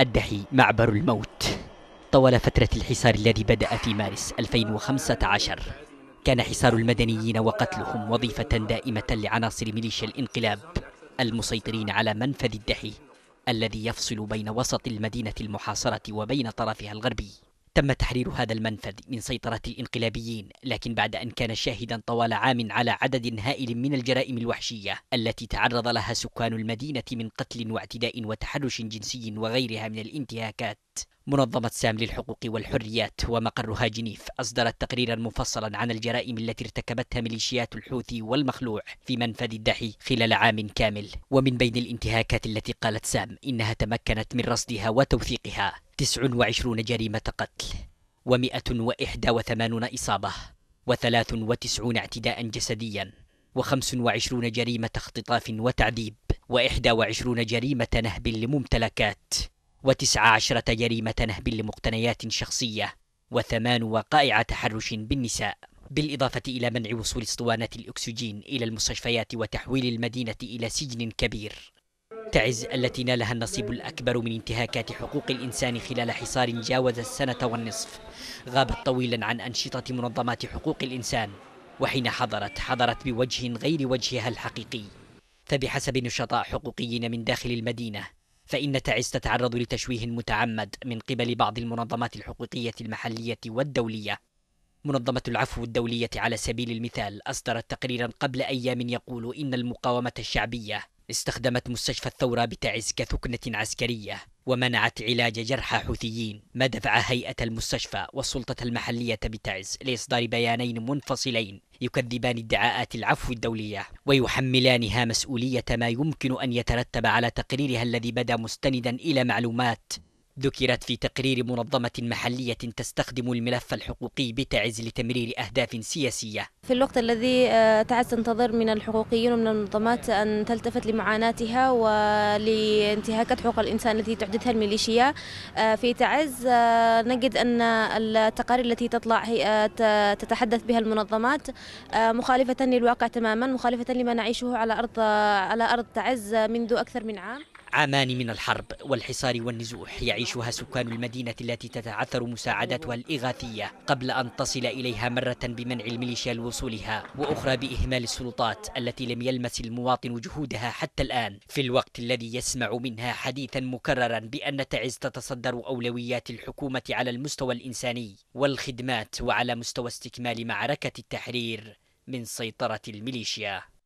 الدحي معبر الموت طوال فترة الحصار الذي بدأ في مارس 2015 كان حصار المدنيين وقتلهم وظيفة دائمة لعناصر ميليشيا الانقلاب المسيطرين على منفذ الدحي الذي يفصل بين وسط المدينة المحاصرة وبين طرفها الغربي تم تحرير هذا المنفذ من سيطرة الانقلابيين لكن بعد أن كان شاهدا طوال عام على عدد هائل من الجرائم الوحشية التي تعرض لها سكان المدينة من قتل واعتداء وتحرش جنسي وغيرها من الانتهاكات منظمة سام للحقوق والحريات ومقرها جنيف أصدرت تقريرا مفصلا عن الجرائم التي ارتكبتها ميليشيات الحوثي والمخلوع في منفذ الدحي خلال عام كامل ومن بين الانتهاكات التي قالت سام إنها تمكنت من رصدها وتوثيقها تسع وعشرون جريمة قتل ومئة وإحدى وثمانون إصابة وثلاث وتسعون اعتداء جسديا وخمس وعشرون جريمة اختطاف وتعذيب وإحدى وعشرون جريمة نهب لممتلكات وتسع عشرة جريمة نهب لمقتنيات شخصية وثمان وقائع تحرش بالنساء بالإضافة إلى منع وصول اسطوانات الأكسجين إلى المستشفيات وتحويل المدينة إلى سجن كبير تعز التي نالها النصيب الأكبر من انتهاكات حقوق الإنسان خلال حصار جاوز السنة والنصف غابت طويلا عن أنشطة منظمات حقوق الإنسان وحين حضرت حضرت بوجه غير وجهها الحقيقي فبحسب نشطاء حقوقيين من داخل المدينة فإن تعز تتعرض لتشويه متعمد من قبل بعض المنظمات الحقوقية المحلية والدولية منظمة العفو الدولية على سبيل المثال أصدرت تقريرا قبل أيام يقول إن المقاومة الشعبية استخدمت مستشفى الثورة بتعز كثكنة عسكرية ومنعت علاج جرحى حوثيين ما دفع هيئة المستشفى والسلطة المحلية بتعز لإصدار بيانين منفصلين يكذبان ادعاءات العفو الدولية ويحملانها مسؤولية ما يمكن أن يترتب على تقريرها الذي بدا مستندا إلى معلومات ذكرت في تقرير منظمة محلية تستخدم الملف الحقوقي بتعز لتمرير أهداف سياسية في الوقت الذي آه، تعز تنتظر من الحقوقيين ومن المنظمات أن تلتفت لمعاناتها ولانتهاكات حقوق الإنسان التي تحدثها الميليشيا آه، في تعز آه، نجد أن التقارير التي تطلع هي تتحدث بها المنظمات مخالفة للواقع تماما مخالفة لما نعيشه على أرض على أرض تعز منذ أكثر من عام عامان من الحرب والحصار والنزوح يعيش يعيشها سكان المدينة التي تتعثر مساعداتها الإغاثية قبل أن تصل إليها مرة بمنع الميليشيا لوصولها وأخرى بإهمال السلطات التي لم يلمس المواطن جهودها حتى الآن في الوقت الذي يسمع منها حديثا مكررا بأن تعز تتصدر أولويات الحكومة على المستوى الإنساني والخدمات وعلى مستوى استكمال معركة التحرير من سيطرة الميليشيا